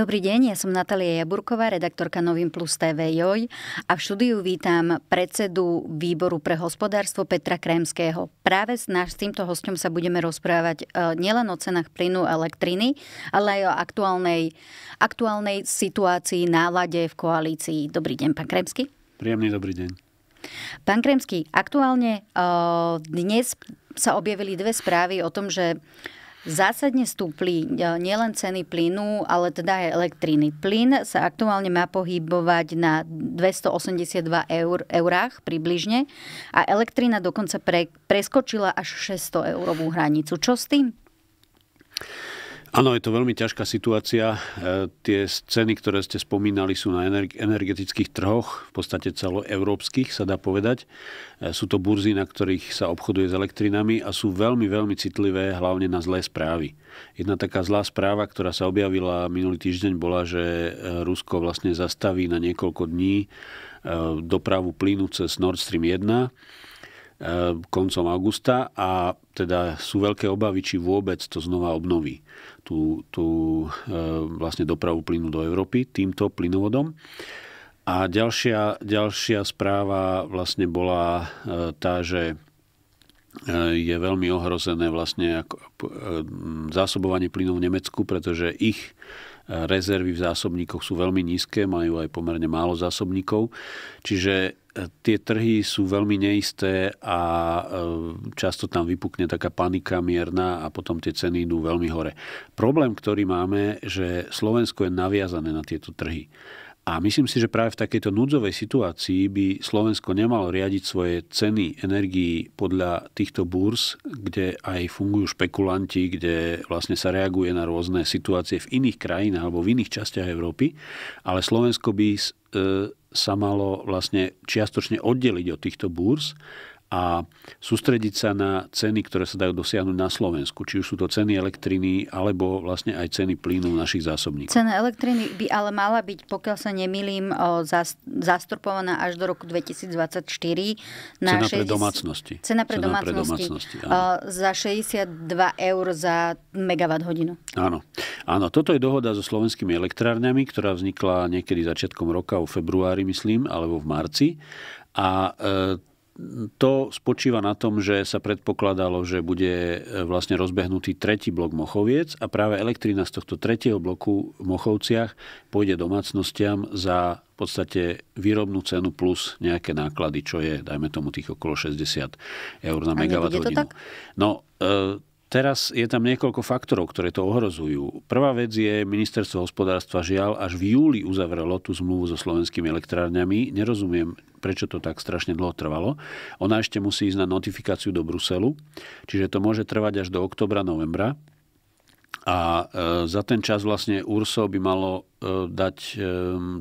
Dobrý deň, ja som Natália Jaburková, redaktorka Novým Plus TV JOJ a v štúdiu vítam predsedu výboru pre hospodárstvo Petra Krémského. Práve s náš týmto hostom sa budeme rozprávať e, nielen o cenách plynu a elektriny, ale aj o aktuálnej, aktuálnej situácii, nálade v koalícii. Dobrý deň, pán Krémsky. Príjemný dobrý deň. Pán Kremský, aktuálne e, dnes sa objavili dve správy o tom, že Zásadne stúpli e, nielen ceny plynu, ale teda aj elektriny. Plyn sa aktuálne má pohybovať na 282 eur, eurách približne a elektrina dokonca pre, preskočila až 600 eurovú hranicu. Čo s tým? Áno, je to veľmi ťažká situácia. E, tie ceny, ktoré ste spomínali, sú na energetických trhoch, v podstate celoeurópskych, sa dá povedať. E, sú to burzy, na ktorých sa obchoduje s elektrinami a sú veľmi, veľmi citlivé hlavne na zlé správy. Jedna taká zlá správa, ktorá sa objavila minulý týždeň, bola, že e, Rusko vlastne zastaví na niekoľko dní dopravu plynu cez Nord Stream 1 Eh, koncom augusta a teda sú veľké obavy, či vôbec to znova obnoví tú, tú eh, vlastne dopravu plynu do Európy týmto plynovodom. A ďalšia, ďalšia správa vlastne bola eh, tá, že je veľmi ohrozené vlastne zásobovanie plynov v Nemecku, pretože ich rezervy v zásobníkoch sú veľmi nízke, majú aj pomerne málo zásobníkov. Čiže tie trhy sú veľmi neisté a e, často tam vypukne taká panika mierna a potom tie ceny idú veľmi hore. Problém, ktorý máme, že Slovensko je naviazané na tieto trhy. A myslím si, že práve v takejto núdzovej situácii by Slovensko nemalo riadiť svoje ceny energií podľa týchto burs, kde aj fungujú špekulanti, kde vlastne sa reaguje na rôzne situácie v iných krajinách alebo v iných častiach Európy. Ale Slovensko by e, sa malo vlastne čiastočne oddeliť od týchto búrz a sústrediť sa na ceny, ktoré sa dajú dosiahnuť na Slovensku. Či už sú to ceny elektriny, alebo vlastne aj ceny plynu našich zásobníkov. Cena elektriny by ale mala byť, pokiaľ sa nemýlim, zastropovaná až do roku 2024. Na cena 60... pre domácnosti. Cena pre cena domácnosti. Pre domácnosti za 62 eur za megawatt hodinu. Áno. áno, toto je dohoda so slovenskými elektrárňami, ktorá vznikla niekedy začiatkom roka, v februári myslím, alebo v marci. A e, to spočíva na tom, že sa predpokladalo, že bude e, vlastne rozbehnutý tretí blok Mochoviec a práve elektrina z tohto tretieho bloku v Mochovciach pôjde domácnostiam za v podstate výrobnú cenu plus nejaké náklady, čo je, dajme tomu, tých okolo 60 eur na megawatt hodinu. No, e, Teraz je tam niekoľko faktorov, ktoré to ohrozujú. Prvá vec je, ministerstvo hospodárstva žiaľ až v júli uzavrelo tú zmluvu so slovenskými elektrárňami. Nerozumiem, prečo to tak strašne dlho trvalo. Ona ešte musí ísť na notifikáciu do Bruselu, čiže to môže trvať až do oktobra, novembra. A e, za ten čas vlastne URSO by malo e, dať e,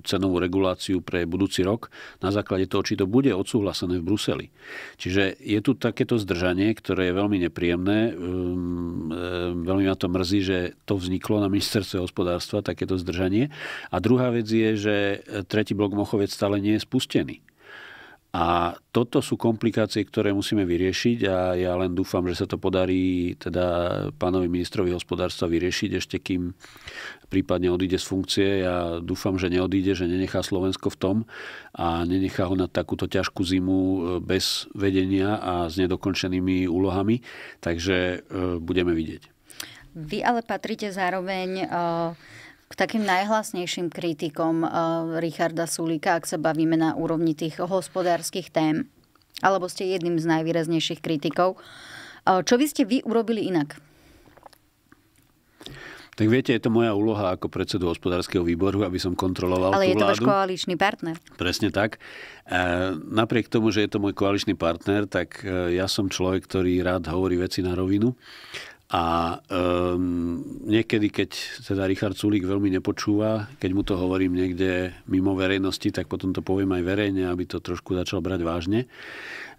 cenovú reguláciu pre budúci rok na základe toho, či to bude odsúhlasené v Bruseli. Čiže je tu takéto zdržanie, ktoré je veľmi nepríjemné. Ehm, ehm, veľmi ma to mrzí, že to vzniklo na ministerstve hospodárstva, takéto zdržanie. A druhá vec je, že tretí blok Mochovec stále nie je spustený. A toto sú komplikácie, ktoré musíme vyriešiť a ja len dúfam, že sa to podarí teda pánovi ministrovi hospodárstva vyriešiť ešte kým prípadne odíde z funkcie. Ja dúfam, že neodíde, že nenechá Slovensko v tom a nenechá ho na takúto ťažkú zimu e, bez vedenia a s nedokončenými úlohami. Takže e, budeme vidieť. Vy ale patrite zároveň e, k takým najhlasnejším kritikom eh, Richarda Sulika, ak sa bavíme na úrovni tých hospodárskych tém? Alebo ste jedným z najvýraznejších kritikov. Eh, čo by ste vy urobili inak? Tak viete, je to moja úloha ako predsedu hospodárskeho výboru, aby som kontroloval Ale tú je to váš koaličný partner. Presne tak. Eh, napriek tomu, že je to môj koaličný partner, tak ja som človek, ktorý rád hovorí veci na rovinu a um, niekedy, keď teda Richard Sulík veľmi nepočúva, keď mu to hovorím niekde mimo verejnosti, tak potom to poviem aj verejne, aby to trošku začal brať vážne.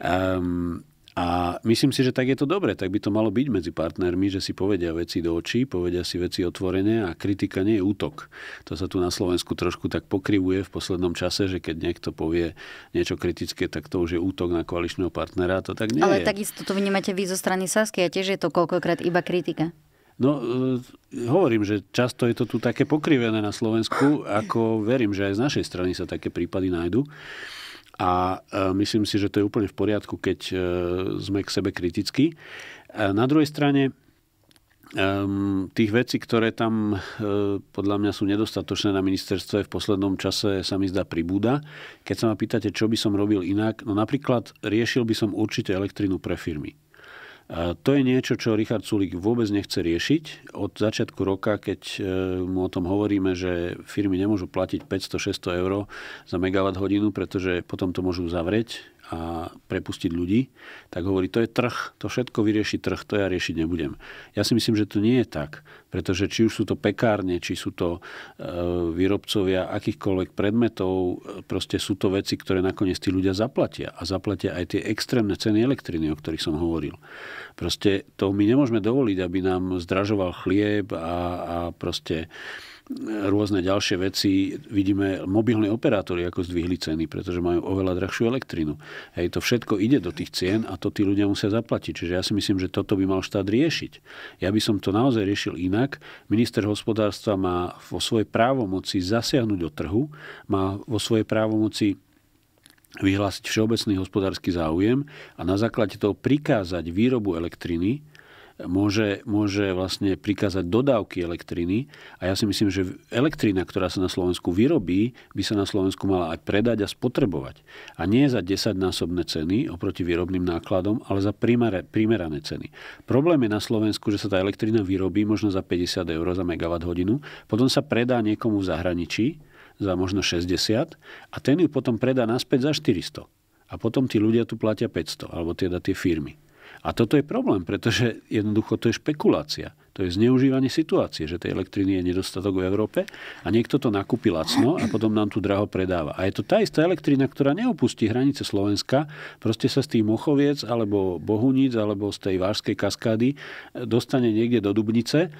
Um, a myslím si, že tak je to dobre, tak by to malo byť medzi partnermi, že si povedia veci do očí, povedia si veci otvorene a kritika nie je útok. To sa tu na Slovensku trošku tak pokrivuje v poslednom čase, že keď niekto povie niečo kritické, tak to už je útok na koaličného partnera, to tak nie Ale je. takisto to vnímate vy zo strany Sasky a tiež je to koľkokrát iba kritika. No, e, hovorím, že často je to tu také pokrivené na Slovensku, ako verím, že aj z našej strany sa také prípady nájdu. A e, myslím si, že to je úplne v poriadku, keď e, sme k sebe kritickí. E, na druhej strane, tých vecí, ktoré tam podľa mňa sú nedostatočné na ministerstve, v poslednom čase sa mi zdá pribúda. Keď sa ma pýtate, čo by som robil inak, no napríklad riešil by som určite elektrínu pre firmy a to je niečo, čo Richard Sulik vôbec nechce riešiť. Od začiatku roka, keď e, mu o tom hovoríme, že firmy nemôžu platiť 500-600 eur za megawatt hodinu, pretože potom to môžu zavrieť a prepustiť ľudí, tak hovorí, to je trh, to všetko vyrieši trh, to ja riešiť nebudem. Ja si myslím, že to nie je tak, pretože či už sú to pekárne, či sú to e, výrobcovia akýchkoľvek predmetov, e, proste sú to veci, ktoré nakoniec tí ľudia zaplatia. A zaplatia aj tie extrémne ceny elektriny, o ktorých som hovoril. Proste to my nemôžeme dovoliť, aby nám zdražoval chlieb a, a proste rôzne ďalšie veci. Vidíme mobilní operátori, ako zdvihli ceny, pretože majú oveľa drahšiu elektrinu. Hej, to všetko ide do tých cien a to tí ľudia musia zaplatiť. Čiže ja si myslím, že toto by mal štát riešiť. Ja by som to naozaj riešil inak. Minister hospodárstva má vo svojej právomoci zasiahnuť do trhu, má vo svojej právomoci vyhlásiť všeobecný hospodársky záujem a na základe toho prikázať výrobu elektriny môže, môže vlastne prikázať dodávky elektriny a ja si myslím, že elektrina, ktorá sa na Slovensku vyrobí, by sa na Slovensku mala aj predať a spotrebovať. A nie za 10-násobné ceny oproti výrobným nákladom, ale za primerané ceny. Problém je na Slovensku, že sa tá elektrina vyrobí možno za 50 eur za megawatt hodinu, potom sa predá niekomu v zahraničí za možno 60 a ten ju potom predá naspäť za 400. A potom tí ľudia tu platia 500, alebo teda tie firmy. A toto je problém, pretože jednoducho to je špekulácia. To je zneužívanie situácie, že tej elektriny je nedostatok v Európe a niekto to nakúpi lacno a potom nám tu draho predáva. A je to tá istá elektrina, ktorá neopustí hranice Slovenska, proste sa z tých Mochoviec alebo Bohunic alebo z tej Vážskej kaskády e, dostane niekde do Dubnice, e,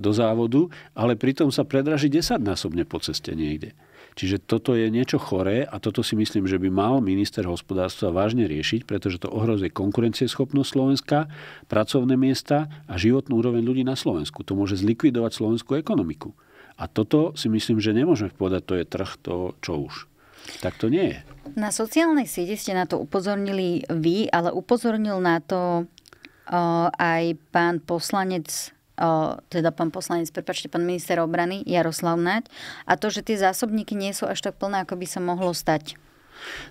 do závodu, ale pritom sa predraží desaťnásobne po ceste niekde. Čiže toto je niečo choré a toto si myslím, že by mal minister hospodárstva vážne riešiť, pretože to ohrozuje konkurencieschopnosť Slovenska, pracovné miesta a životnú úroveň ľudí na Slovensku. To môže zlikvidovať slovenskú ekonomiku. A toto si myslím, že nemôžeme povedať, to je trh, to čo už. Tak to nie je. Na sociálnej siete ste na to upozornili vy, ale upozornil na to eh, aj pán poslanec teda pán poslanec, prepačte, pán minister obrany Jaroslav Naď, a to, že tie zásobníky nie sú až tak plné, ako by sa mohlo stať.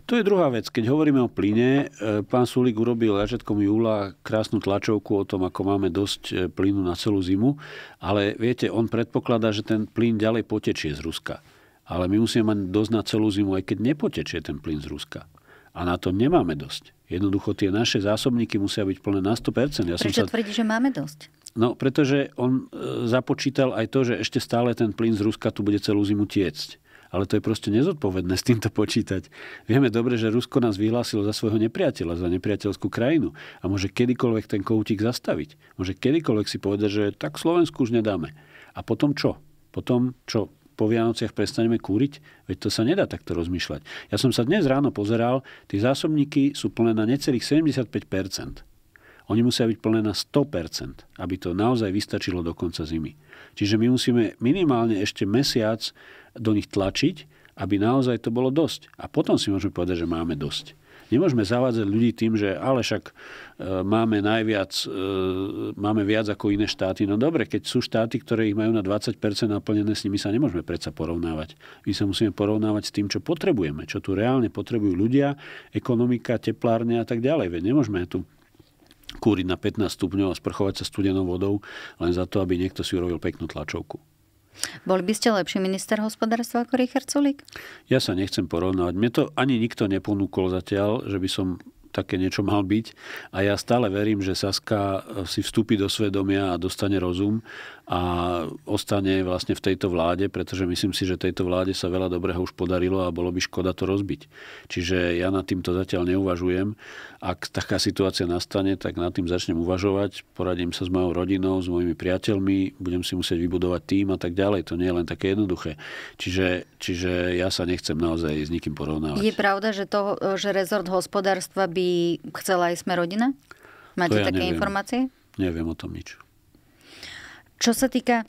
To je druhá vec. Keď hovoríme o plyne, e, pán Sulík urobil začiatkom júla krásnu tlačovku o tom, ako máme dosť e, plynu na celú zimu, ale viete, on predpokladá, že ten plyn ďalej potečie z Ruska. Ale my musíme mať dosť na celú zimu, aj keď nepotečie ten plyn z Ruska. A na to nemáme dosť. Jednoducho tie naše zásobníky musia byť plné na 100%. Ja Prečo som sa... tvrdí, že máme dosť? No, pretože on e, započítal aj to, že ešte stále ten plyn z Ruska tu bude celú zimu tiecť. Ale to je proste nezodpovedné s týmto počítať. Vieme dobre, že Rusko nás vyhlásilo za svojho nepriateľa, za nepriateľskú krajinu. A môže kedykoľvek ten koutík zastaviť. Môže kedykoľvek si povedať, že tak Slovensku už nedáme. A potom čo? Potom čo? po Vianociach prestaneme kúriť? Veď to sa nedá takto rozmýšľať. Ja som sa dnes ráno pozeral, tie zásobníky sú plné na necelých 75 oni musia byť plné na 100%, aby to naozaj vystačilo do konca zimy. Čiže my musíme minimálne ešte mesiac do nich tlačiť, aby naozaj to bolo dosť. A potom si môžeme povedať, že máme dosť. Nemôžeme zavádzať ľudí tým, že ale však e, máme najviac, e, máme viac ako iné štáty. No dobre, keď sú štáty, ktoré ich majú na 20% naplnené, s nimi sa nemôžeme predsa porovnávať. My sa musíme porovnávať s tým, čo potrebujeme, čo tu reálne potrebujú ľudia, ekonomika, teplárne a tak ďalej. Veď nemôžeme tu kúriť na 15 stupňov a sprchovať sa studenou vodou, len za to, aby niekto si urobil peknú tlačovku. Boli by ste lepší minister hospodárstva ako Richard Sulik? Ja sa nechcem porovnávať. Mne to ani nikto neponúkol zatiaľ, že by som také niečo mal byť. A ja stále verím, že Saska si vstúpi do svedomia a dostane rozum a ostane vlastne v tejto vláde, pretože myslím si, že tejto vláde sa veľa dobrého už podarilo a bolo by škoda to rozbiť. Čiže ja nad týmto zatiaľ neuvažujem. Ak taká situácia nastane, tak nad tým začnem uvažovať, poradím sa s mojou rodinou, s mojimi priateľmi, budem si musieť vybudovať tým a tak ďalej. To nie je len také jednoduché. Čiže, čiže ja sa nechcem naozaj s nikým porovnávať. Je pravda, že, to, že rezort hospodárstva by chcela aj sme rodina? Máte ja také neviem. informácie? Neviem o tom nič. Čo sa týka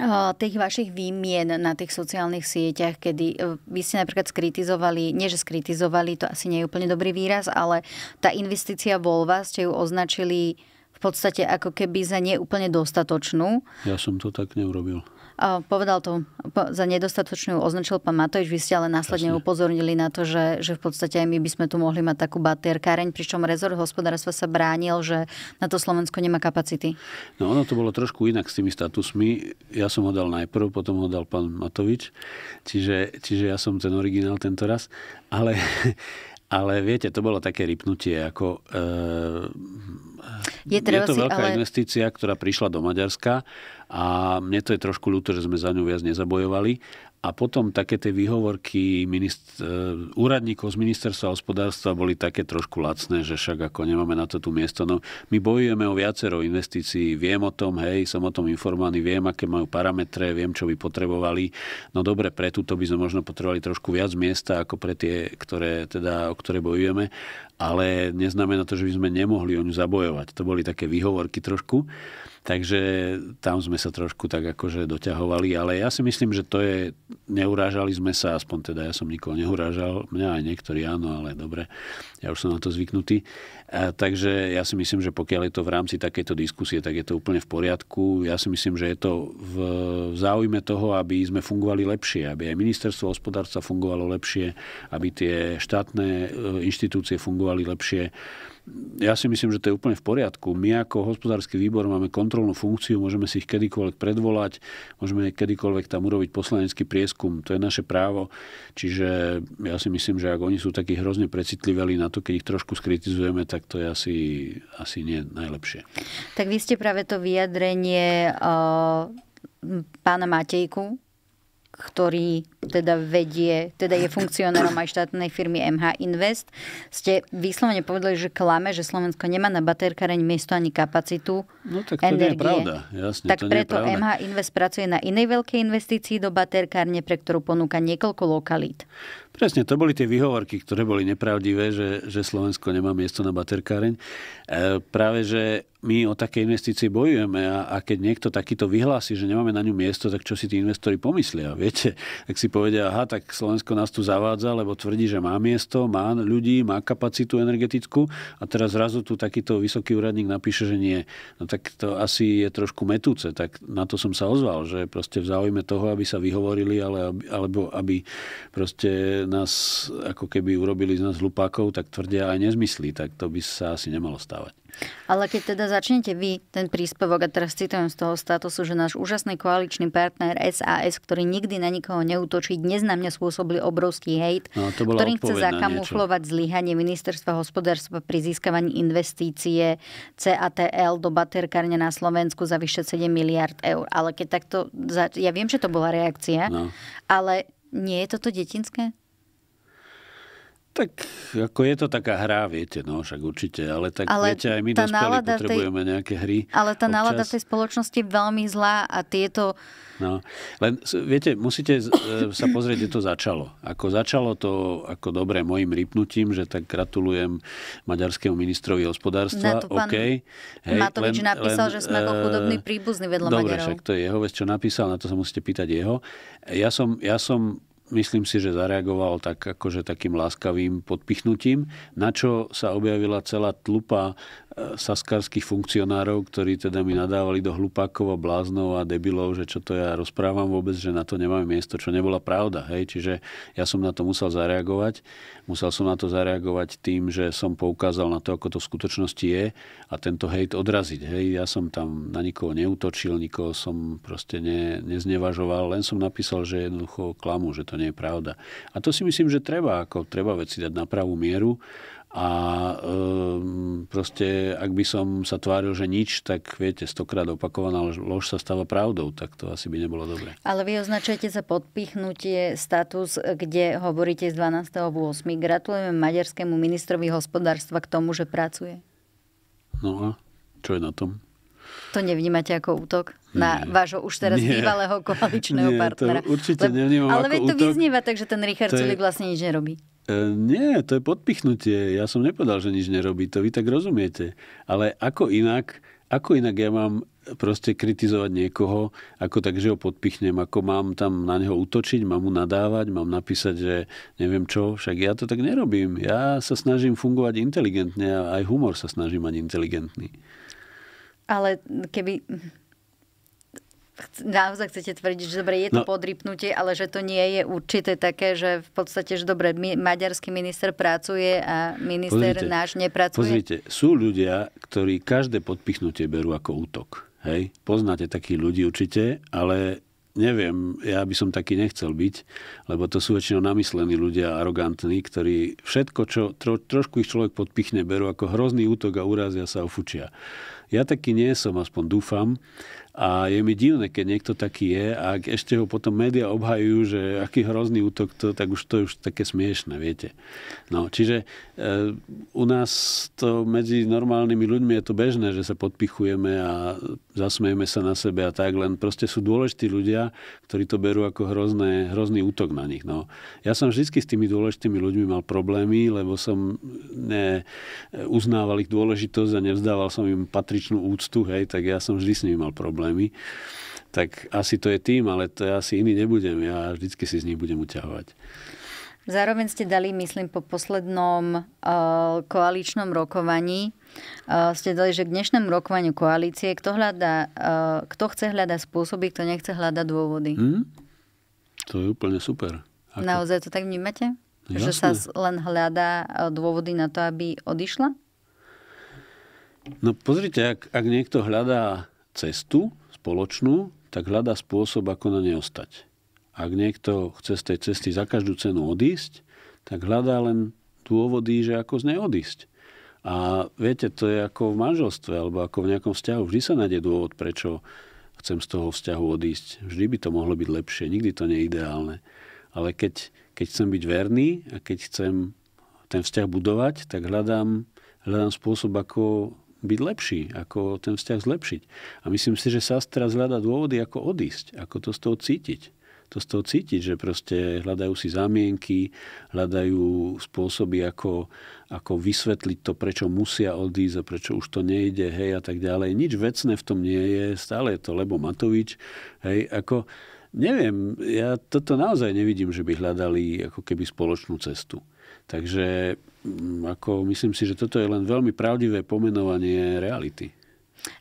eh, tých vašich výmien na tých sociálnych sieťach, kedy eh, vy ste napríklad skritizovali, nie že skritizovali, to asi nie je úplne dobrý výraz, ale tá investícia Volva, ste ju označili v podstate ako keby za neúplne dostatočnú. Ja som to tak neurobil. Povedal to, za nedostatočnú označil pán Matovič, vy ste ale následne Jasne. upozornili na to, že, že v podstate aj my by sme tu mohli mať takú baterkáreň, pričom rezort hospodárstva sa bránil, že na to Slovensko nemá kapacity. No ono to bolo trošku inak s tými statusmi. Ja som ho dal najprv, potom ho dal pán Matovič, čiže, čiže ja som ten originál tento raz, ale ale viete, to bolo také rypnutie, ako... E, je, je to si, veľká ale... investícia, ktorá prišla do Maďarska a mne to je trošku ľúto, že sme za ňu viac nezabojovali, a potom také tie výhovorky minist- e, úradníkov z ministerstva hospodárstva boli také trošku lacné, že však ako nemáme na to tu miesto. No, my bojujeme o viacero investícií, viem o tom, hej, som o tom informovaný, viem, aké majú parametre, viem, čo by potrebovali. No dobre, pre túto by sme možno potrebovali trošku viac miesta ako pre tie, ktoré, teda, o ktoré bojujeme, ale neznamená to, že by sme nemohli o ňu zabojovať. To boli také výhovorky trošku. Takže tam sme sa trošku tak akože doťahovali, ale ja si myslím, že to je, neurážali sme sa, aspoň teda ja som nikoho neurážal, mňa aj niektorí áno, ale dobre, ja už som na to zvyknutý. A, takže ja si myslím, že pokiaľ je to v rámci takéto diskusie, tak je to úplne v poriadku. Ja si myslím, že je to v záujme toho, aby sme fungovali lepšie, aby aj ministerstvo hospodárstva fungovalo lepšie, aby tie štátne e, inštitúcie fungovali lepšie ja si myslím, že to je úplne v poriadku. My ako hospodársky výbor máme kontrolnú funkciu, môžeme si ich kedykoľvek predvolať, môžeme kedykoľvek tam urobiť poslanecký prieskum, to je naše právo. Čiže ja si myslím, že ak oni sú takí hrozne precitliveli na to, keď ich trošku skritizujeme, tak to je asi, asi nie najlepšie. Tak vy ste práve to vyjadrenie uh, pána Matejku ktorý teda vedie, teda je funkcionárom aj štátnej firmy MH Invest, ste vyslovene povedali, že klame, že Slovensko nemá na baterkareň miesto ani kapacitu No tak to energie. nie je pravda, jasne. Tak to preto nie je pravda. MH Invest pracuje na inej veľkej investícii do baterkárne, pre ktorú ponúka niekoľko lokalít. Presne, to boli tie výhovorky, ktoré boli nepravdivé, že, že Slovensko nemá miesto na baterkáreň. E, práve, že my o také investície bojujeme a, a keď niekto takýto vyhlási, že nemáme na ňu miesto, tak čo si tí investori pomyslia? Viete, ak si povedia, aha, tak Slovensko nás tu zavádza, lebo tvrdí, že má miesto, má ľudí, má kapacitu energetickú a teraz zrazu tu takýto vysoký úradník napíše, že nie. No tak to asi je trošku metúce, tak na to som sa ozval, že proste v záujme toho, aby sa vyhovorili, ale, alebo aby proste nás ako keby urobili z nás hlupákov, tak tvrdia aj nezmyslí, tak to by sa asi nemalo stávať. Ale keď teda začnete vy ten príspevok, a teraz citujem z toho statusu, že náš úžasný koaličný partner SAS, ktorý nikdy na nikoho neútočí, dnes na mňa spôsobili obrovský hejt, no, ktorý chce zakamuflovať zlyhanie ministerstva hospodárstva pri získavaní investície CATL do baterkárne na Slovensku za vyše 7 miliard eur. Ale keď takto... Ja viem, že to bola reakcia, no. ale nie je toto detinské? Tak ako je to taká hra, viete, no však určite, ale tak ale viete, aj my dospelí potrebujeme tej, nejaké hry. Ale tá občas. nálada v tej spoločnosti je veľmi zlá a tieto... No, len viete, musíte e, sa pozrieť, kde to začalo. Ako začalo to, ako dobre, mojim rypnutím, že tak gratulujem maďarskému ministrovi hospodárstva. Na to pán okay. Hej, Matovič len, napísal, len, že sme ako e, chudobný príbuzný vedľa dobre, Maďarov. Dobre, však to je jeho vec, čo napísal, na to sa musíte pýtať jeho. Ja som, ja som myslím si, že zareagoval tak akože takým láskavým podpichnutím, na čo sa objavila celá tlupa E, saskarských funkcionárov, ktorí teda mi nadávali do hlupákov a bláznov a debilov, že čo to ja rozprávam vôbec, že na to nemáme miesto, čo nebola pravda. Hej? Čiže ja som na to musel zareagovať. Musel som na to zareagovať tým, že som poukázal na to, ako to v skutočnosti je a tento hejt odraziť. Hej? Ja som tam na nikoho neutočil, nikoho som proste ne, neznevažoval, len som napísal, že jednoducho klamu, že to nie je pravda. A to si myslím, že treba, ako treba veci dať na pravú mieru a um, proste, ak by som sa tváril, že nič, tak viete, stokrát opakovaná lož sa stáva pravdou, tak to asi by nebolo dobre. Ale vy označujete za podpichnutie status, kde hovoríte z 12.8. Gratulujeme maďarskému ministrovi hospodárstva k tomu, že pracuje. No a čo je na tom? To nevnímate ako útok? na nie. vášho už teraz nie. bývalého koaličného nie, partnera. To určite Lebo, nevnímam Ale veď to útok. vyznieva tak, že ten Richard Sulik je... vlastne nič nerobí. E, nie, to je podpichnutie. Ja som nepovedal, že nič nerobí. To vy tak rozumiete. Ale ako inak, ako inak ja mám proste kritizovať niekoho, ako tak, že ho podpichnem, ako mám tam na neho utočiť, mám mu nadávať, mám napísať, že neviem čo, však ja to tak nerobím. Ja sa snažím fungovať inteligentne a aj humor sa snažím mať inteligentný. Ale keby, naozaj chcete tvrdiť, že dobre, je to no. podrypnutie, ale že to nie je určité také, že v podstate, že dobre, my, maďarský minister pracuje a minister pozrite, náš nepracuje? Pozrite, sú ľudia, ktorí každé podpichnutie berú ako útok. Hej? Poznáte takých ľudí určite, ale neviem, ja by som taký nechcel byť, lebo to sú väčšinou namyslení ľudia, arogantní, ktorí všetko, čo tro, trošku ich človek podpichne, berú ako hrozný útok a urazia sa a fučia. Ja taký nie som, aspoň dúfam. A je mi divné, keď niekto taký je a ak ešte ho potom média obhajujú, že aký hrozný útok to, tak už to je už také smiešne, viete. No, čiže e, u nás to medzi normálnymi ľuďmi je to bežné, že sa podpichujeme a zasmejeme sa na sebe a tak, len proste sú dôležití ľudia, ktorí to berú ako hrozné, hrozný útok na nich. No, ja som vždy s tými dôležitými ľuďmi mal problémy, lebo som neuznával ich dôležitosť a nevzdával som im patričnú úctu, hej, tak ja som vždy s nimi mal problém problémy, tak asi to je tým, ale to ja asi iný nebudem. Ja vždycky si z nich budem uťahovať. Zároveň ste dali, myslím, po poslednom eh, koaličnom rokovaní, eh, ste dali, že k dnešnému rokovaniu koalície, kto, hľada, eh, kto chce hľadať spôsoby, kto nechce hľadať dôvody. Hmm? To je úplne super. Ako? Naozaj to tak vnímate? Jasne. No že sa len hľadá dôvody na to, aby odišla? No pozrite, ak, ak niekto hľadá cestu spoločnú, tak hľadá spôsob, ako na nej ostať. Ak niekto chce z tej cesty za každú cenu odísť, tak hľadá len dôvody, že ako z nej odísť. A viete, to je ako v manželstve alebo ako v nejakom vzťahu. Vždy sa nájde dôvod, prečo chcem z toho vzťahu odísť. Vždy by to mohlo byť lepšie, nikdy to nie je ideálne. Ale keď, keď chcem byť verný a keď chcem ten vzťah budovať, tak hľadám, hľadám spôsob, ako byť lepší, ako ten vzťah zlepšiť. A myslím si, že sa teraz hľada dôvody, ako odísť, ako to z toho cítiť. To z toho cítiť, že proste hľadajú si zámienky, hľadajú spôsoby, ako, ako vysvetliť to, prečo musia odísť a prečo už to nejde, hej, a tak ďalej. Nič vecné v tom nie je, stále je to Lebo Matovič, hej, ako... Neviem, ja toto naozaj nevidím, že by hľadali ako keby spoločnú cestu. Takže mm, ako myslím si, že toto je len veľmi pravdivé pomenovanie reality.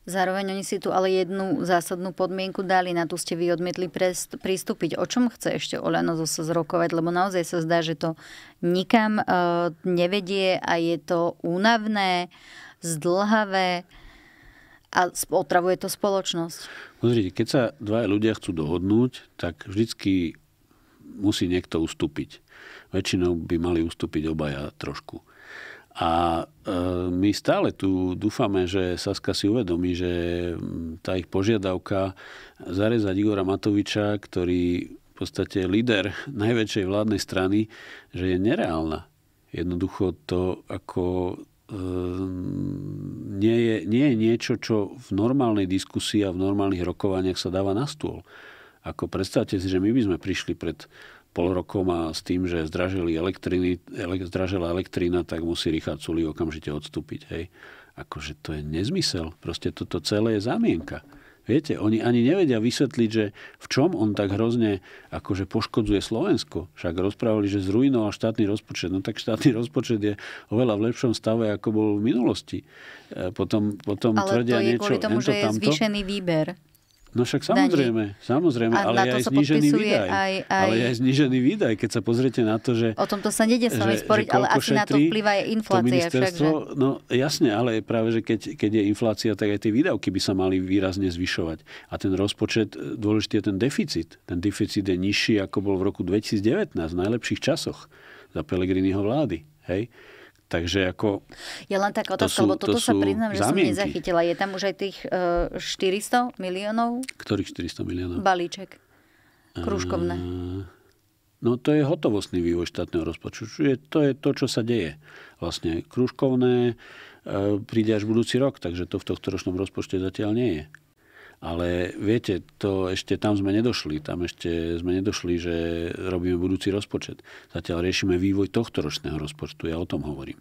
Zároveň oni si tu ale jednu zásadnú podmienku dali, na tú ste vy odmietli pristúpiť. O čom chce ešte Olano zase zrokovať? Lebo naozaj sa zdá, že to nikam e, nevedie a je to únavné, zdlhavé a otravuje to spoločnosť. Pozrite, keď sa dva ľudia chcú dohodnúť, tak vždycky musí niekto ustúpiť. Väčšinou by mali ustúpiť obaja trošku. A e, my stále tu dúfame, že Saska si uvedomí, že tá ich požiadavka zarezať Igora Matoviča, ktorý v podstate je líder najväčšej vládnej strany, že je nereálna. Jednoducho to ako e, nie je, nie je niečo, čo v normálnej diskusii a v normálnych rokovaniach sa dáva na stôl. Ako predstavte si, že my by sme prišli pred pol rokom a s tým, že zdražili elektriny, ele, zdražila elektrina, tak musí Richard Suli okamžite odstúpiť. Hej. Akože to je nezmysel. Proste toto celé je zámienka. Viete, oni ani nevedia vysvetliť, že v čom on tak hrozne akože poškodzuje Slovensko. Však rozprávali, že zrujnoval štátny rozpočet. No tak štátny rozpočet je oveľa v lepšom stave, ako bol v minulosti. E, potom, potom Ale tvrdia to je niečo, kvôli tomu, že je tamto. zvýšený výber. No však samozrejme, daní. samozrejme, a ale je aj znížený výdaj. Aj, aj... Ale je aj znižený výdaj, keď sa pozriete na to, že... O tomto sa nedie sa sporiť, ale asi na to vplyvá je inflácia. To však, že... No jasne, ale práve, že keď, keď je inflácia, tak aj tie výdavky by sa mali výrazne zvyšovať. A ten rozpočet, e, dôležitý je ten deficit. Ten deficit je nižší, ako bol v roku 2019, v najlepších časoch za Pelegriniho vlády. Hej? Takže ako... Ja len tak otázka, to lebo toto to sa priznám, že zamienky. som nezachytila. Je tam už aj tých uh, e, 400 miliónov? Ktorých 400 miliónov? Balíček. Krúžkovné. Uh, No to je hotovostný vývoj štátneho rozpočtu. Čiže to je to, čo sa deje. Vlastne krúžkovné e, príde až budúci rok, takže to v tohto ročnom rozpočte zatiaľ nie je. Ale viete, to ešte tam sme nedošli. Tam ešte sme nedošli, že robíme budúci rozpočet. Zatiaľ riešime vývoj tohto ročného rozpočtu. Ja o tom hovorím.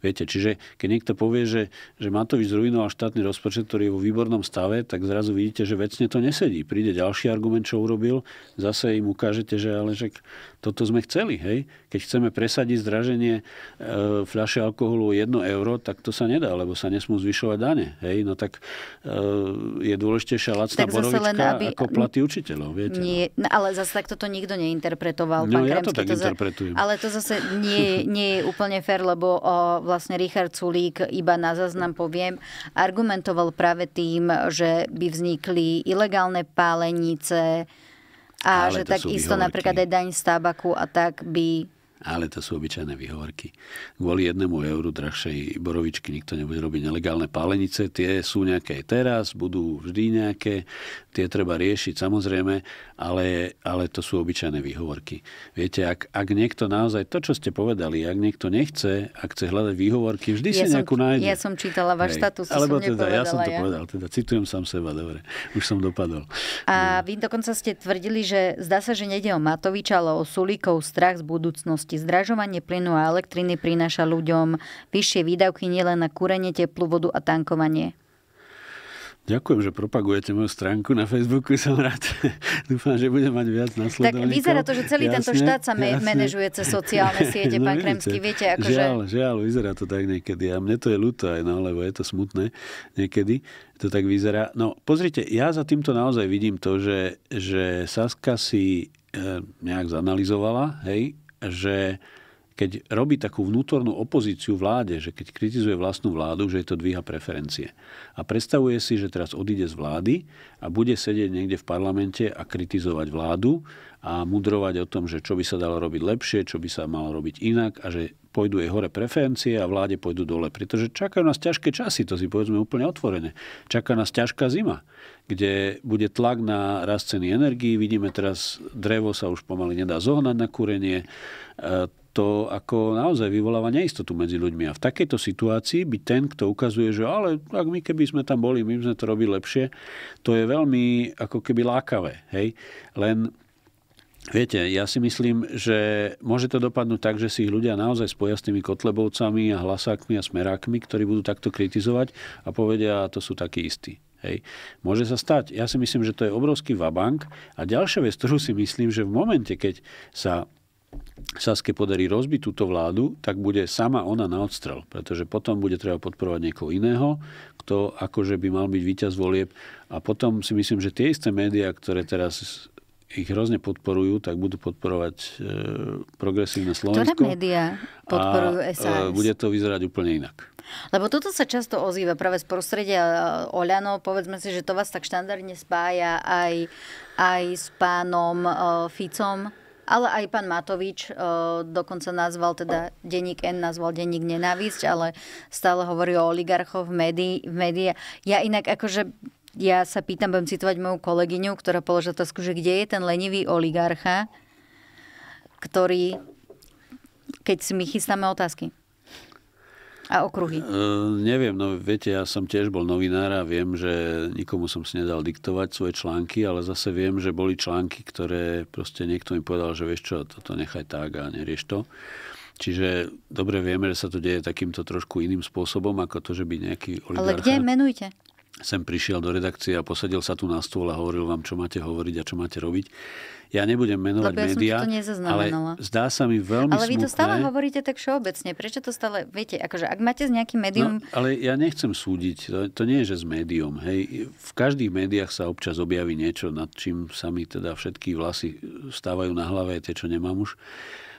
Viete, čiže keď niekto povie, že, že Matovič zrujnoval štátny rozpočet, ktorý je vo výbornom stave, tak zrazu vidíte, že vecne to nesedí. Príde ďalší argument, čo urobil, zase im ukážete, že ale že toto sme chceli. Hej? Keď chceme presadiť zdraženie e, fľaše alkoholu o 1 euro, tak to sa nedá, lebo sa nesmú zvyšovať dane. Hej? No tak e, je dôležitejšia lacná tak borovička len, aby... ako platy učiteľov. Viete, no. nie, no. ale zase takto to nikto neinterpretoval. No, Pán ja Kremský, to tak to interpretujem. Za... Ale to zase nie, nie je úplne fér, lebo o, vlastne Richard Sulík, iba na záznam poviem, argumentoval práve tým, že by vznikli ilegálne pálenice a Ale že takisto napríklad aj daň z tabaku a tak by ale to sú obyčajné výhovorky. Kvôli jednému euru drahšej borovičky nikto nebude robiť nelegálne pálenice. Tie sú nejaké teraz, budú vždy nejaké tie treba riešiť samozrejme, ale, ale to sú obyčajné výhovorky. Viete, ak, ak niekto naozaj, to čo ste povedali, ak niekto nechce, ak chce hľadať výhovorky, vždy ja si som, nejakú nájde. Ja som čítala váš status, Alebo som teda, ja som to ja. povedal, teda citujem sám seba, dobre, už som dopadol. A no. vy dokonca ste tvrdili, že zdá sa, že nejde o Matoviča, ale o Sulíkov strach z budúcnosti. Zdražovanie plynu a elektriny prináša ľuďom vyššie výdavky nielen na kúrenie, teplú vodu a tankovanie. Ďakujem, že propagujete moju stránku na Facebooku, som rád. Dúfam, že budem mať viac nasledovníkov. Tak vyzerá to, že celý jasne, tento štát sa jasne. manažuje cez sociálne siete, no, pán vidíte, Kremský, viete, akože... Žiaľ, žiaľ, vyzerá to tak niekedy. A mne to je ľúto aj, no, lebo je to smutné niekedy. To tak vyzerá. No, pozrite, ja za týmto naozaj vidím to, že, že Saska si e, nejak zanalizovala, hej, že keď robí takú vnútornú opozíciu vláde, že keď kritizuje vlastnú vládu, že je to dvíha preferencie. A predstavuje si, že teraz odíde z vlády a bude sedieť niekde v parlamente a kritizovať vládu a mudrovať o tom, že čo by sa dalo robiť lepšie, čo by sa malo robiť inak a že pôjdu jej hore preferencie a vláde pôjdu dole. Pretože čakajú nás ťažké časy, to si povedzme úplne otvorene. Čaká nás ťažká zima, kde bude tlak na rast ceny energií. Vidíme teraz, drevo sa už pomaly nedá zohnať na kúrenie. E, to ako naozaj vyvoláva neistotu medzi ľuďmi. A v takejto situácii by ten, kto ukazuje, že ale ak my keby sme tam boli, my sme to robili lepšie, to je veľmi ako keby lákavé. Hej? Len Viete, ja si myslím, že môže to dopadnúť tak, že si ich ľudia naozaj spoja s tými kotlebovcami a hlasákmi a smerákmi, ktorí budú takto kritizovať a povedia, to sú takí istí. Hej. Môže sa stať. Ja si myslím, že to je obrovský vabank. A ďalšia vec, ktorú si myslím, že v momente, keď sa Saske podarí rozbiť túto vládu, tak bude sama ona na odstrel, pretože potom bude treba podporovať niekoho iného, kto akože by mal byť víťaz volieb. A potom si myslím, že tie isté médiá, ktoré teraz ich hrozne podporujú, tak budú podporovať e, progresívne Slovensko. Ktoré médiá podporujú SAS? E, bude to vyzerať úplne inak. Lebo toto sa často ozýva práve z prostredia e, Oľano. Povedzme si, že to vás tak štandardne spája aj, aj s pánom e, Ficom ale aj pán Matovič o, eh, dokonca nazval, teda denník N nazval denník nenávisť, ale stále hovorí o oligarchoch v médii. V médii. Ja inak akože ja sa pýtam, budem citovať moju kolegyňu, ktorá položila otázku, že kde je ten lenivý oligarcha, ktorý, keď si my chystáme otázky, a okruhy? E, neviem, no viete, ja som tiež bol novinár a viem, že nikomu som si nedal diktovať svoje články, ale zase viem, že boli články, ktoré proste niekto mi povedal, že vieš čo, toto nechaj tak a nerieš to. Čiže dobre vieme, že sa to deje takýmto trošku iným spôsobom, ako to, že by nejaký oligarcha... Ale kde menujte? sem prišiel do redakcie a posadil sa tu na stôl a hovoril vám, čo máte hovoriť a čo máte robiť. Ja nebudem menovať ja médiá, ale zdá sa mi veľmi Ale vy smutné. to stále hovoríte tak všeobecne. Prečo to stále, viete, akože ak máte s nejakým no, médium... No, ale ja nechcem súdiť. To, to nie je, že s médium. Hej. V každých médiách sa občas objaví niečo, nad čím sa mi teda všetky vlasy stávajú na hlave, tie, čo nemám už.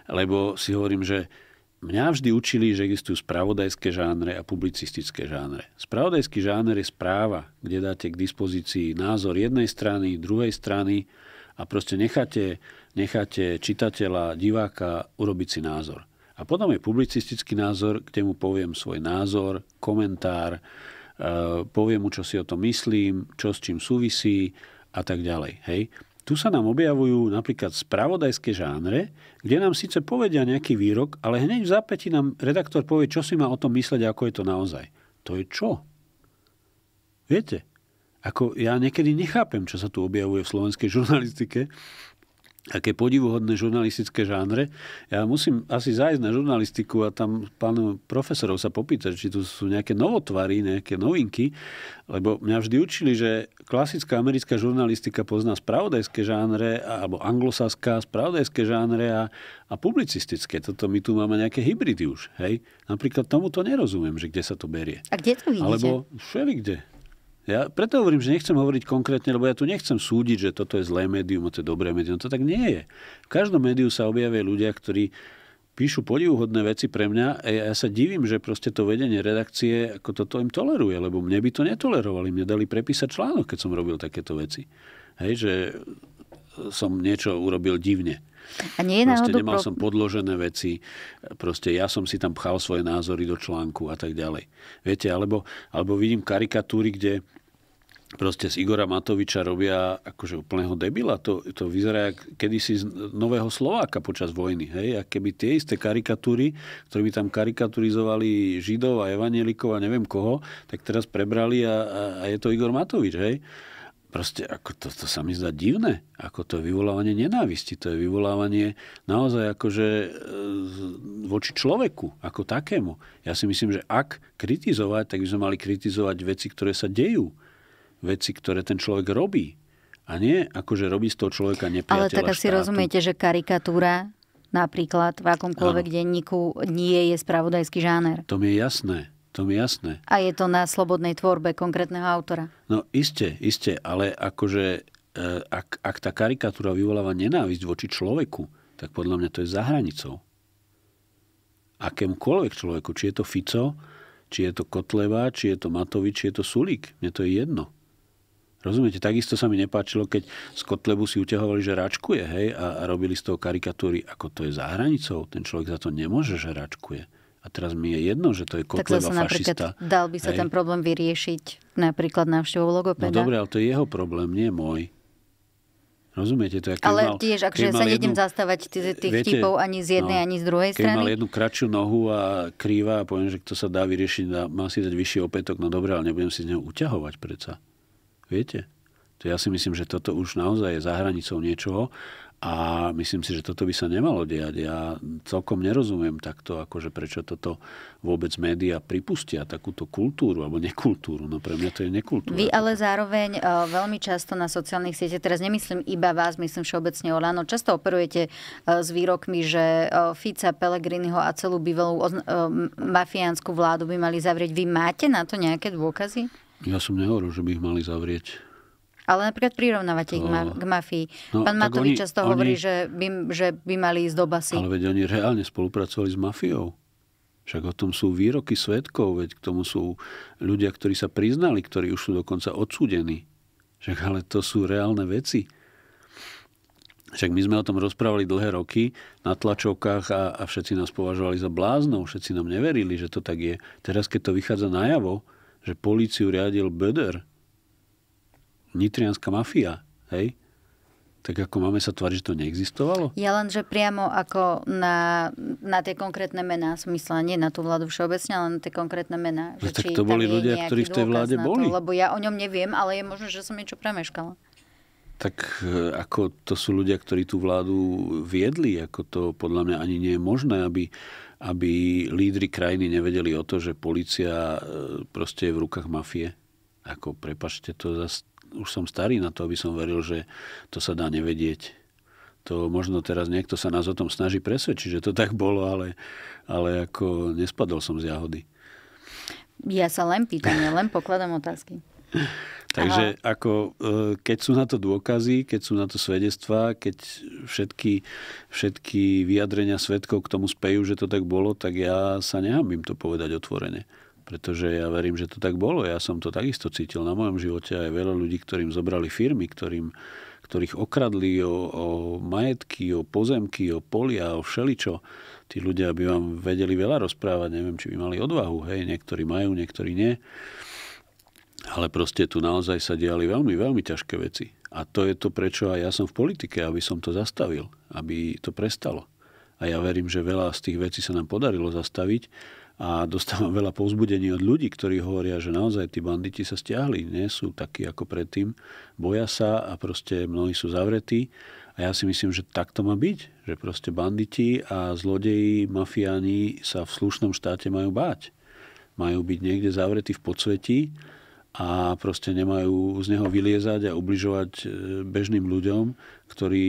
Lebo si hovorím, že Mňa vždy učili, že existujú spravodajské žánre a publicistické žánre. Spravodajský žáner je správa, kde dáte k dispozícii názor jednej strany, druhej strany a proste necháte, necháte čitateľa, diváka urobiť si názor. A potom je publicistický názor, kde mu poviem svoj názor, komentár, e, poviem mu, čo si o tom myslím, čo s čím súvisí a tak ďalej. Hej? Tu sa nám objavujú napríklad spravodajské žánre, kde nám síce povedia nejaký výrok, ale hneď v zápäti nám redaktor povie, čo si má o tom mysleť ako je to naozaj. To je čo? Viete, ako ja niekedy nechápem, čo sa tu objavuje v slovenskej žurnalistike, aké podivuhodné žurnalistické žánre. Ja musím asi zájsť na žurnalistiku a tam pán profesorov sa popýtať, či tu sú nejaké novotvary, nejaké novinky, lebo mňa vždy učili, že klasická americká žurnalistika pozná spravodajské žánre alebo anglosaská spravodajské žánre a, a publicistické. Toto my tu máme nejaké hybridy už. Hej? Napríklad tomu to nerozumiem, že kde sa to berie. A kde to vidíte? Alebo všelikde. Ja preto hovorím, že nechcem hovoriť konkrétne, lebo ja tu nechcem súdiť, že toto je zlé médium a to je dobré médium. To tak nie je. V každom médiu sa objavia ľudia, ktorí píšu podivuhodné veci pre mňa a ja sa divím, že proste to vedenie redakcie ako toto im toleruje, lebo mne by to netolerovali. Mne dali prepísať článok, keď som robil takéto veci. Hej, že som niečo urobil divne. A nie je proste nemal som podložené veci, proste ja som si tam pchal svoje názory do článku a tak ďalej. Viete, alebo, alebo vidím karikatúry, kde proste z Igora Matoviča robia akože úplného debila. To, to vyzerá kedysi z Nového Slováka počas vojny. Hej? A keby tie isté karikatúry, ktoré by tam karikaturizovali Židov a Evangelikov a neviem koho, tak teraz prebrali a, a, a je to Igor Matovič. Hej? proste ako to, to sa mi zdá divné, ako to je vyvolávanie nenávisti, to je vyvolávanie naozaj akože e, voči človeku, ako takému. Ja si myslím, že ak kritizovať, tak by sme mali kritizovať veci, ktoré sa dejú, veci, ktoré ten človek robí. A nie akože robí z toho človeka nepriateľa Ale tak asi rozumiete, že karikatúra napríklad v akomkoľvek denníku nie je spravodajský žáner. To mi je jasné. To mi jasné. A je to na slobodnej tvorbe konkrétneho autora. No iste, iste, ale akože e, ak, ak tá karikatúra vyvoláva nenávisť voči človeku, tak podľa mňa to je za hranicou. Akémkoľvek človeku, či je to Fico, či je to Kotleva, či je to Matovič, či je to Sulík. Mne to je jedno. Rozumiete? Takisto sa mi nepáčilo, keď z Kotlebu si uťahovali, že račkuje, hej, a, a robili z toho karikatúry, ako to je za hranicou. Ten človek za to nemôže, že račkuje. A teraz mi je jedno, že to je Kotleba tak fašista. dal by sa Hej. ten problém vyriešiť napríklad návštevou logopeda. No dobre, ale to je jeho problém, nie môj. Rozumiete to? Keď ale mal, tiež, akže sa jednu, nedem zastávať tých, viete, typov ani z jednej, no, ani z druhej keď strany. Keď mal jednu kratšiu nohu a krýva a poviem, že to sa dá vyriešiť, dá, má si dať vyšší opätok, no dobre, ale nebudem si z neho uťahovať predsa. Viete? To ja si myslím, že toto už naozaj je za hranicou niečoho a myslím si, že toto by sa nemalo diať. Ja celkom nerozumiem takto, akože prečo toto vôbec média pripustia, takúto kultúru alebo nekultúru. No pre mňa to je nekultúra. Vy ale zároveň e, veľmi často na sociálnych sieťach, teraz nemyslím iba vás, myslím všeobecne Lano, často operujete e, s výrokmi, že e, Fica, Pelegriniho a celú bývalú mafiánsku vládu by mali zavrieť. Vy máte na to nejaké dôkazy? Ja som nehovoril, že by ich mali zavrieť. Ale napríklad prirovnávate ich k no. mafii. No, Pán Matovič oni, často oni, hovorí, že by, že by mali ísť do basy. Ale veď oni reálne spolupracovali s mafiou. Však o tom sú výroky svetkov, veď k tomu sú ľudia, ktorí sa priznali, ktorí už sú dokonca odsúdení. Však ale to sú reálne veci. Však my sme o tom rozprávali dlhé roky na tlačovkách a, a všetci nás považovali za bláznou, všetci nám neverili, že to tak je. Teraz, keď to vychádza najavo, že políciu riadil Böder, nitrianská mafia, hej? Tak ako máme sa tvariť, že to neexistovalo? Ja len, že priamo ako na, na tie konkrétne mená som nie na tú vládu všeobecne, ale na tie konkrétne mená. No, že tak to boli ľudia, ktorí v tej vláde boli. lebo ja o ňom neviem, ale je možné, že som niečo premeškala. Tak e, ako to sú ľudia, ktorí tú vládu viedli, ako to podľa mňa ani nie je možné, aby, aby lídry krajiny nevedeli o to, že policia e, proste je v rukách mafie. Ako prepašte, to zase už som starý na to, aby som veril, že to sa dá nevedieť. To možno teraz niekto sa nás o tom snaží presvedčiť, že to tak bolo, ale, ale ako nespadol som z jahody. Ja sa len pýtam, ja len pokladám otázky. Takže ako, e, keď sú na to dôkazy, keď sú na to svedectvá, keď všetky, všetky vyjadrenia svetkov k tomu spejú, že to tak bolo, tak ja sa nehambím to povedať otvorene. Pretože ja verím, že to tak bolo. Ja som to takisto cítil na mojom živote. Aj veľa ľudí, ktorým zobrali firmy, ktorým, ktorých okradli o, o majetky, o pozemky, o polia, o všeličo. Tí ľudia by vám vedeli veľa rozprávať. Neviem, či by mali odvahu. Hej, niektorí majú, niektorí nie. Ale proste tu naozaj sa diali veľmi, veľmi ťažké veci. A to je to, prečo aj ja som v politike, aby som to zastavil, aby to prestalo. A ja verím, že veľa z tých vecí sa nám podarilo zastaviť a dostávam veľa povzbudení od ľudí, ktorí hovoria, že naozaj tí banditi sa stiahli, nie sú takí ako predtým, boja sa a proste mnohí sú zavretí. A ja si myslím, že tak to má byť, že proste banditi a zlodeji, mafiáni sa v slušnom štáte majú báť. Majú byť niekde zavretí v podsvetí a proste nemajú z neho vyliezať a ubližovať e, bežným ľuďom, ktorí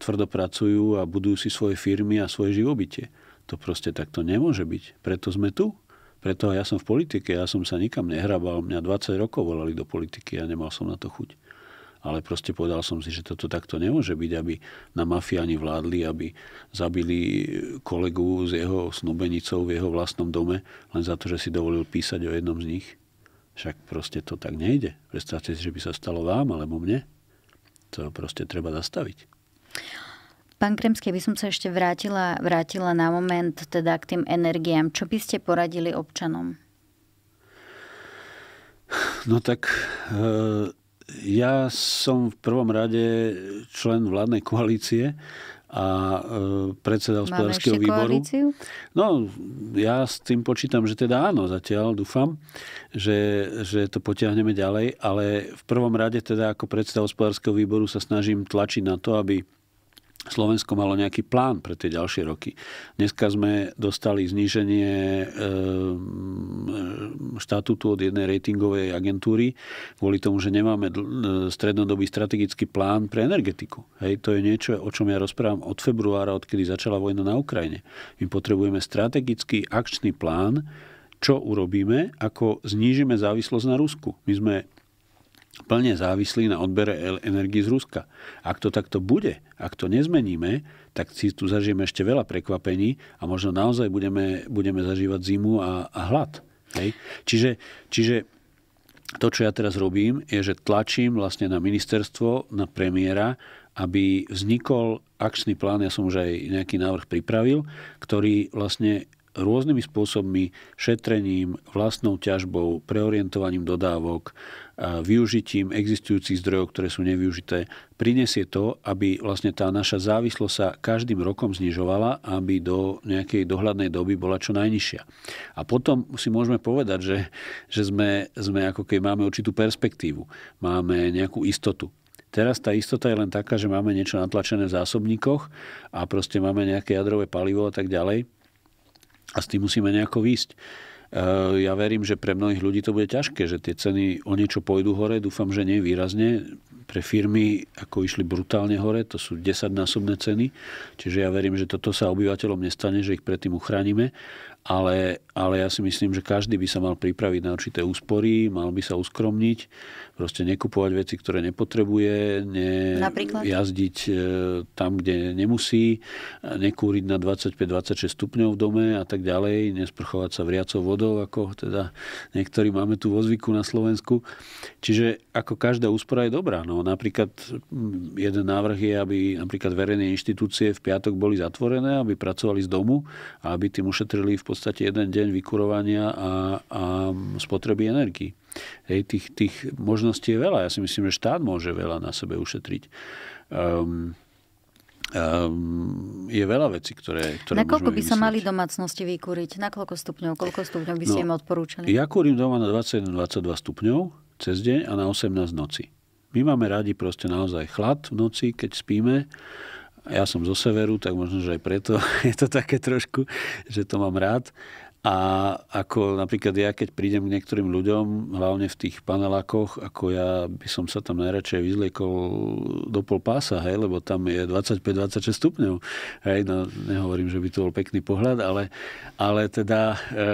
tvrdo pracujú a budujú si svoje firmy a svoje živobytie. To proste takto nemôže byť. Preto sme tu. Preto ja som v politike, ja som sa nikam nehrabal, mňa 20 rokov volali do politiky a ja nemal som na to chuť. Ale proste povedal som si, že toto takto nemôže byť, aby na mafiáni vládli, aby zabili kolegu s jeho snubenicou v jeho vlastnom dome, len za to, že si dovolil písať o jednom z nich. Však proste to tak nejde. Predstavte si, že by sa stalo vám alebo mne. To proste treba zastaviť. Pán Kremský, by som sa ešte vrátila, vrátila na moment teda k tým energiám. Čo by ste poradili občanom? No tak eh, ja som v prvom rade člen vládnej koalície a eh, predseda hospodárskeho výboru. Koalíciu? No, ja s tým počítam, že teda áno, zatiaľ dúfam, že, že to potiahneme ďalej, ale v prvom rade teda ako predseda hospodárskeho výboru sa snažím tlačiť na to, aby Slovensko malo nejaký plán pre tie ďalšie roky. Dneska sme dostali zníženie ehm, štatútu od jednej ratingovej agentúry kvôli tomu, že nemáme e, strednodobý strategický plán pre energetiku. Hej, to je niečo, o čom ja rozprávam od februára, odkedy začala vojna na Ukrajine. My potrebujeme strategický akčný plán, čo urobíme, ako znížime závislosť na Rusku. My sme plne závislí na odbere energii z Ruska. Ak to takto bude, ak to nezmeníme, tak si tu zažijeme ešte veľa prekvapení a možno naozaj budeme, budeme zažívať zimu a, a hlad. Hej? Čiže, čiže to, čo ja teraz robím, je, že tlačím vlastne na ministerstvo, na premiéra, aby vznikol akčný plán, ja som už aj nejaký návrh pripravil, ktorý vlastne rôznymi spôsobmi, šetrením, vlastnou ťažbou, preorientovaním dodávok, využitím existujúcich zdrojov, ktoré sú nevyužité, prinesie to, aby vlastne tá naša závislosť sa každým rokom znižovala, aby do nejakej dohľadnej doby bola čo najnižšia. A potom si môžeme povedať, že, že sme, sme ako keď máme určitú perspektívu, máme nejakú istotu. Teraz tá istota je len taká, že máme niečo natlačené v zásobníkoch a proste máme nejaké jadrové palivo a tak ďalej a s tým musíme nejako výjsť. Eh, ja verím, že pre mnohých ľudí to bude ťažké, že tie ceny o niečo pôjdu hore, dúfam, že nie výrazne. Pre firmy, ako išli brutálne hore, to sú desaťnásobné ceny, čiže ja verím, že toto sa obyvateľom nestane, že ich predtým uchránime ale, ale ja si myslím, že každý by sa mal pripraviť na určité úspory, mal by sa uskromniť, proste nekupovať veci, ktoré nepotrebuje, ne Napríklad? jazdiť e, tam, kde nemusí, nekúriť na 25-26 stupňov v dome a tak ďalej, nesprchovať sa vriacou vodou, ako teda niektorí máme tu vo zvyku na Slovensku. Čiže ako každá úspora je dobrá. No, napríklad jeden návrh je, aby napríklad verejné inštitúcie v piatok boli zatvorené, aby pracovali z domu a aby tým ušetrili v podstate jeden deň vykurovania a, a spotreby energii. Hej, tých, tých možností je veľa. Ja si myslím, že štát môže veľa na sebe ušetriť. Um, Um, je veľa vecí, ktoré, ktoré koľko by sa mali domácnosti vykúriť? Na koľko stupňov? Koľko stupňov by ste no, im odporúčali? Ja kúrim doma na 21-22 stupňov cez deň a na 18 noci. My máme radi proste naozaj chlad v noci, keď spíme ja som zo severu, tak možno, že aj preto je to také trošku, že to mám rád. A ako napríklad ja, keď prídem k niektorým ľuďom, hlavne v tých panelákoch, ako ja by som sa tam najradšej vyzliekol do pol pása, hej, lebo tam je 25-26 stupňov. Hej, no, nehovorím, že by to bol pekný pohľad, ale, ale teda e,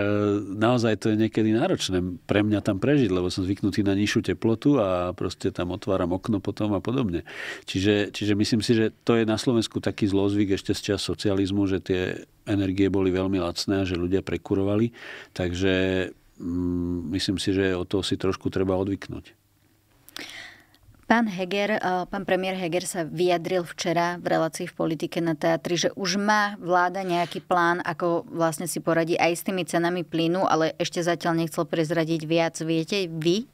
naozaj to je niekedy náročné pre mňa tam prežiť, lebo som zvyknutý na nižšiu teplotu a proste tam otváram okno potom a podobne. Čiže, čiže myslím si, že to je na Slovensku taký zlozvyk ešte z čas socializmu, že tie energie boli veľmi lacné a že ľudia prekurovali. Takže mm, myslím si, že o to si trošku treba odvyknúť. Pán Heger, eh, pán premiér Heger sa vyjadril včera v relácii v politike na teatri, že už má vláda nejaký plán, ako vlastne si poradí aj s tými cenami plynu, ale ešte zatiaľ nechcel prezradiť viac. Viete vy,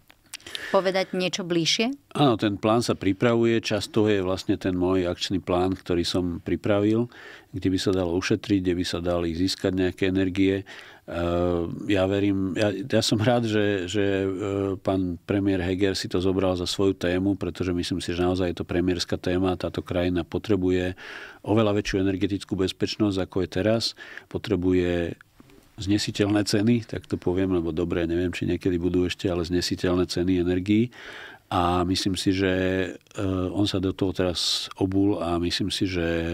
povedať niečo bližšie? Áno, ten plán sa pripravuje. Často je vlastne ten môj akčný plán, ktorý som pripravil, kde by sa dalo ušetriť, kde by sa dali získať nejaké energie. Ehm, ja verím, ja, ja som rád, že, že e, pán premiér Heger si to zobral za svoju tému, pretože myslím si, že naozaj je to premiérska téma. Táto krajina potrebuje oveľa väčšiu energetickú bezpečnosť, ako je teraz. Potrebuje znesiteľné ceny, tak to poviem, lebo dobre, neviem, či niekedy budú ešte, ale znesiteľné ceny energii. A myslím si, že eh, on sa do toho teraz obul a myslím si, že eh,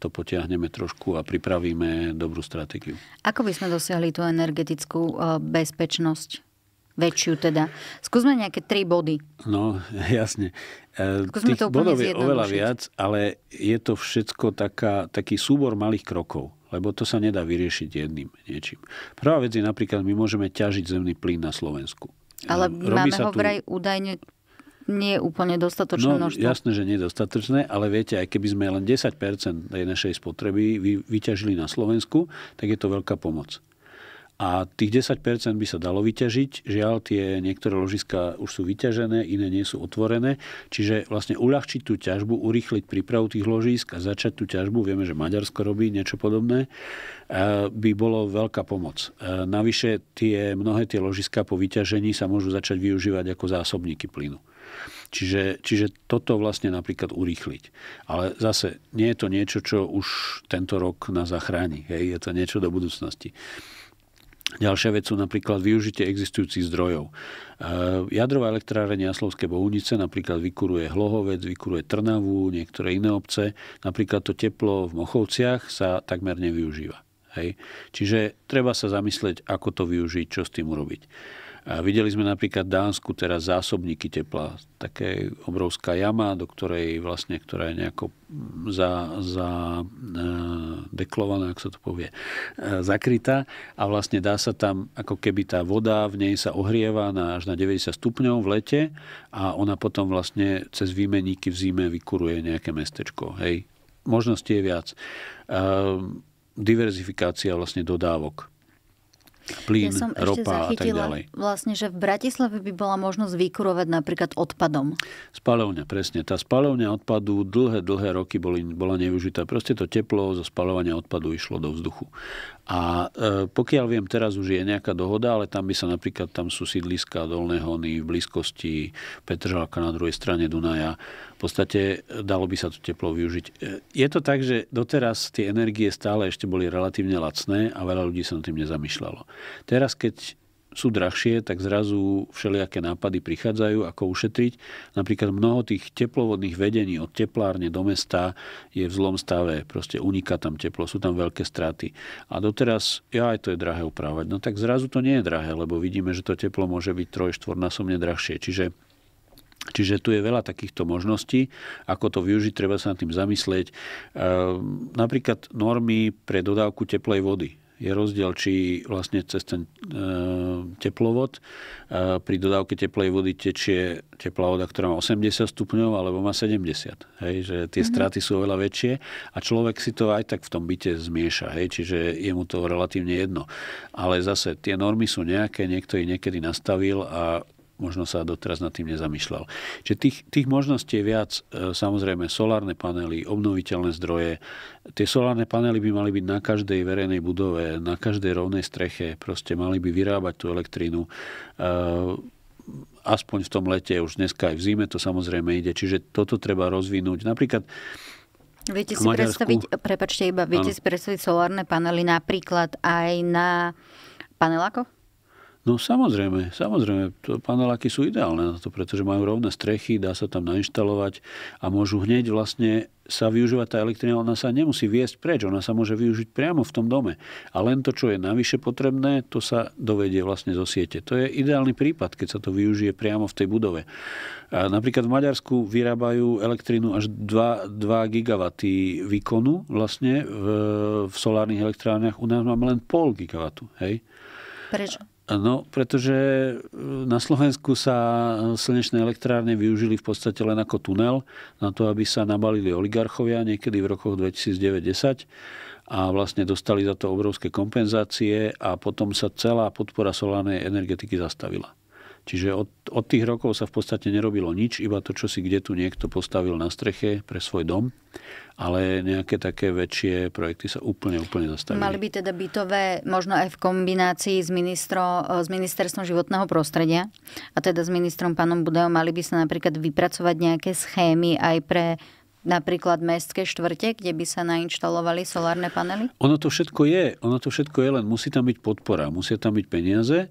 to potiahneme trošku a pripravíme dobrú stratégiu. Ako by sme dosiahli tú energetickú eh, bezpečnosť? Väčšiu teda. Skúsme nejaké tri body. No, jasne. Skúsme Tých to bodov je oveľa viac, ale je to všetko taká, taký súbor malých krokov lebo to sa nedá vyriešiť jedným niečím. Prvá vec je napríklad, my môžeme ťažiť zemný plyn na Slovensku. Ale Robí máme ho vraj údajne nie je úplne dostatočné no, množstvo. Jasné, že nedostatočné, ale viete, aj keby sme len 10% tej našej spotreby vyťažili na Slovensku, tak je to veľká pomoc. A tých 10% by sa dalo vyťažiť. Žiaľ, tie niektoré ložiska už sú vyťažené, iné nie sú otvorené. Čiže vlastne uľahčiť tú ťažbu, urýchliť prípravu tých ložisk a začať tú ťažbu, vieme, že Maďarsko robí niečo podobné, e, by bolo veľká pomoc. E, navyše tie, mnohé tie ložiska po vyťažení sa môžu začať využívať ako zásobníky plynu. Čiže, čiže toto vlastne napríklad urýchliť. Ale zase nie je to niečo, čo už tento rok nás zachráni. Hej? Je to niečo do budúcnosti. Ďalšia vec sú napríklad využitie existujúcich zdrojov. E, jadrová elektrárenie Jaslovské Bohunice napríklad vykuruje Hlohovec, vykuruje Trnavu, niektoré iné obce. Napríklad to teplo v Mochovciach sa takmer nevyužíva. Hej. Čiže treba sa zamyslieť, ako to využiť, čo s tým urobiť. A videli sme napríklad v Dánsku teraz zásobníky tepla. Také obrovská jama, do ktorej vlastne, ktorá je nejako za, za e, deklovaná, ak sa to povie, e, zakrytá. A vlastne dá sa tam, ako keby tá voda v nej sa ohrieva na, až na 90 stupňov v lete a ona potom vlastne cez výmeníky v zime vykuruje nejaké mestečko. Hej. možnosti je viac. E, diverzifikácia vlastne dodávok plyn, ja som ropa a tak ďalej. Vlastne, že v Bratislave by bola možnosť vykurovať napríklad odpadom. Spalovňa, presne. Tá spalovňa odpadu dlhé, dlhé roky boli, bola neužitá. Proste to teplo zo spalovania odpadu išlo do vzduchu. A e, pokiaľ viem, teraz už je nejaká dohoda, ale tam by sa napríklad, tam sú sídliska Dolné Hony v blízkosti Petržalka na druhej strane Dunaja podstate e, dalo by sa to teplo využiť. E, je to tak, že doteraz tie energie stále ešte boli relatívne lacné a veľa ľudí sa nad tým nezamýšľalo. Teraz, keď sú drahšie, tak zrazu všelijaké nápady prichádzajú, ako ušetriť. Napríklad mnoho tých teplovodných vedení od teplárne do mesta je v zlom stave. Proste uniká tam teplo, sú tam veľké straty. A doteraz, ja aj to je drahé upravať. No tak zrazu to nie je drahé, lebo vidíme, že to teplo môže byť troj, štvornásobne drahšie. Čiže Čiže tu je veľa takýchto možností, ako to využiť, treba sa nad tým zamyslieť. Ehm, napríklad normy pre dodávku teplej vody je rozdiel, či vlastne cez ten ehm, teplovod ehm, pri dodávke teplej vody tečie teplá voda, ktorá má 80 stupňov alebo má 70. Hej, že tie mm-hmm. straty sú oveľa väčšie a človek si to aj tak v tom byte zmieša, hej, čiže je mu to relatívne jedno. Ale zase tie normy sú nejaké, niekto ich niekedy nastavil a možno sa doteraz nad tým nezamýšľal. Čiže tých, tých možností je viac, e, samozrejme solárne panely, obnoviteľné zdroje. Tie solárne panely by mali byť na každej verejnej budove, na každej rovnej streche, proste mali by vyrábať tú elektrínu e, aspoň v tom lete, už dneska aj v zime to samozrejme ide. Čiže toto treba rozvinúť. Napríklad Viete si Maďarsku... predstaviť, prepačte iba, viete ano. si predstaviť solárne panely napríklad aj na panelákoch? No samozrejme, samozrejme, to paneláky sú ideálne na to, pretože majú rovné strechy, dá sa tam nainštalovať a môžu hneď vlastne sa využívať tá elektrina, ona sa nemusí viesť preč, ona sa môže využiť priamo v tom dome. A len to, čo je navyše potrebné, to sa dovedie vlastne zo siete. To je ideálny prípad, keď sa to využije priamo v tej budove. A napríklad v Maďarsku vyrábajú elektrinu až 2, 2 GW výkonu vlastne v, v solárnych elektrárniach. U nás máme len pol gigawatu. Hej? Prečo? No, pretože e, na Slovensku sa e, slnečné elektrárne využili v podstate len ako tunel na to, aby sa nabalili oligarchovia niekedy v rokoch 2009 a vlastne dostali za to obrovské kompenzácie a potom sa celá podpora solárnej energetiky zastavila. Čiže od, od tých rokov sa v podstate nerobilo nič, iba to, čo si kde tu niekto postavil na streche pre svoj dom, ale nejaké také väčšie projekty sa úplne, úplne zastavili. Mali by teda bytové, možno aj v kombinácii s, ministro, e, s ministerstvom životného prostredia a teda s ministrom pánom Budajom, mali by sa napríklad vypracovať nejaké schémy aj pre napríklad mestské štvrte, kde by sa nainštalovali solárne panely? Ono to všetko je, ono to všetko je, len musí tam byť podpora, musia tam byť peniaze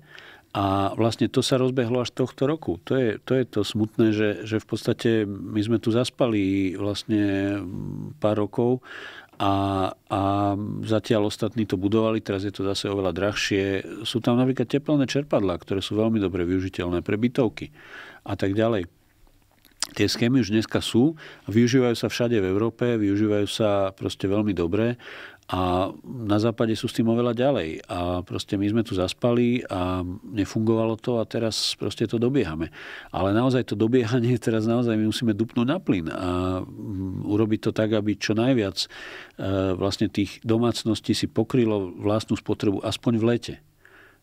a vlastne to sa rozbehlo až tohto roku. To je to, je to smutné, že, že v podstate my sme tu zaspali vlastne pár rokov a, a zatiaľ ostatní to budovali, teraz je to zase oveľa drahšie. Sú tam napríklad teplné čerpadlá, ktoré sú veľmi dobre využiteľné pre bytovky a tak ďalej. Tie schémy už dneska sú, využívajú sa všade v Európe, využívajú sa proste veľmi dobre a na západe sú s tým oveľa ďalej. A proste my sme tu zaspali a nefungovalo to a teraz proste to dobiehame. Ale naozaj to dobiehanie teraz naozaj my musíme dupnúť na plyn a mm, urobiť to tak, aby čo najviac e, vlastne tých domácností si pokrylo vlastnú spotrebu aspoň v lete.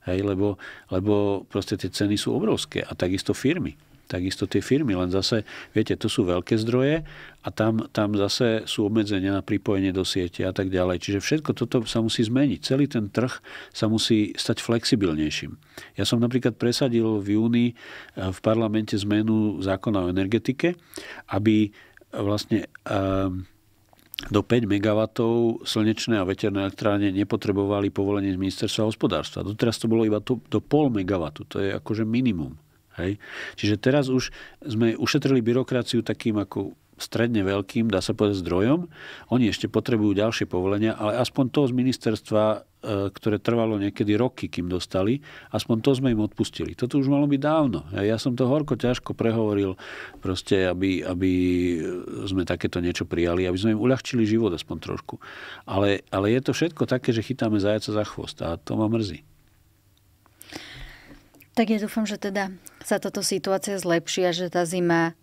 Hej, lebo, lebo proste tie ceny sú obrovské a takisto firmy takisto tie firmy. Len zase, viete, to sú veľké zdroje a tam, tam zase sú obmedzenia na pripojenie do siete a tak ďalej. Čiže všetko toto sa musí zmeniť. Celý ten trh sa musí stať flexibilnejším. Ja som napríklad presadil v júni eh, v parlamente zmenu zákona o energetike, aby eh, vlastne eh, do 5 MW slnečné a veterné elektrárne nepotrebovali povolenie z ministerstva hospodárstva. Doteraz to bolo iba to, do pol MW, to je akože minimum. Hej. Čiže teraz už sme ušetrili byrokraciu takým ako stredne veľkým, dá sa povedať, zdrojom. Oni ešte potrebujú ďalšie povolenia, ale aspoň to z ministerstva, e, ktoré trvalo niekedy roky, kým dostali, aspoň to sme im odpustili. Toto už malo byť dávno. Ja som to horko ťažko prehovoril, proste, aby, aby sme takéto niečo prijali, aby sme im uľahčili život aspoň trošku. Ale, ale je to všetko také, že chytáme zajaca za chvost a to ma mrzí. Tak ja dúfam, že teda sa táto situácia zlepší a že tá zima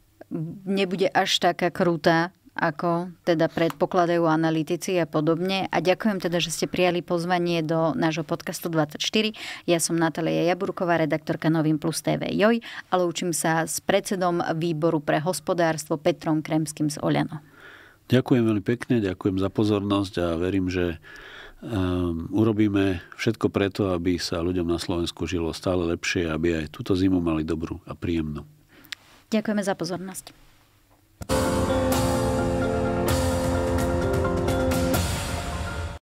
nebude až taká krutá, ako teda predpokladajú analytici a podobne. A ďakujem teda, že ste prijali pozvanie do nášho podcastu 24. Ja som Natália Jaburková, redaktorka Novým Plus TV Joj, ale učím sa s predsedom výboru pre hospodárstvo Petrom Kremským z Oľano. Ďakujem veľmi pekne, ďakujem za pozornosť a verím, že Um, urobíme všetko preto, aby sa ľuďom na Slovensku žilo stále lepšie, aby aj túto zimu mali dobrú a príjemnú. Ďakujeme za pozornosť.